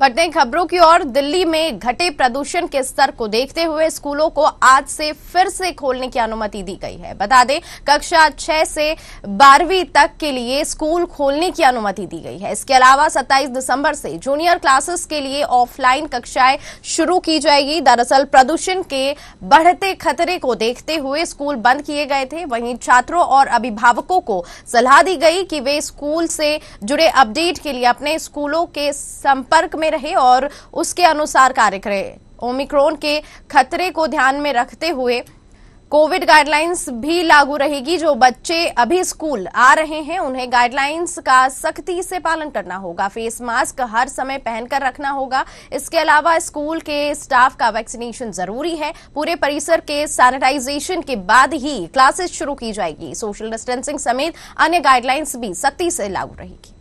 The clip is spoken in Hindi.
बढ़ते खबरों की ओर दिल्ली में घटे प्रदूषण के स्तर को देखते हुए स्कूलों को आज से फिर से खोलने की अनुमति दी गई है बता दें कक्षा 6 से 12वीं तक के लिए स्कूल खोलने की अनुमति दी गई है इसके अलावा 27 दिसंबर से जूनियर क्लासेस के लिए ऑफलाइन कक्षाएं शुरू की जाएगी दरअसल प्रदूषण के बढ़ते खतरे को देखते हुए स्कूल बंद किए गए थे वहीं छात्रों और अभिभावकों को सलाह दी गई कि वे स्कूल से जुड़े अपडेट के लिए अपने स्कूलों के संपर्क में में रहे और उसके अनुसार कार्य करें ओमिक्रोन के खतरे को ध्यान में रखते हुए कोविड गाइडलाइंस भी लागू रहेगी जो बच्चे अभी स्कूल आ रहे हैं उन्हें गाइडलाइंस का सख्ती से पालन करना होगा फेस मास्क हर समय पहनकर रखना होगा इसके अलावा स्कूल के स्टाफ का वैक्सीनेशन जरूरी है पूरे परिसर के सैनिटाइजेशन के बाद ही क्लासेस शुरू की जाएगी सोशल डिस्टेंसिंग समेत अन्य गाइडलाइंस भी सख्ती से लागू रहेगी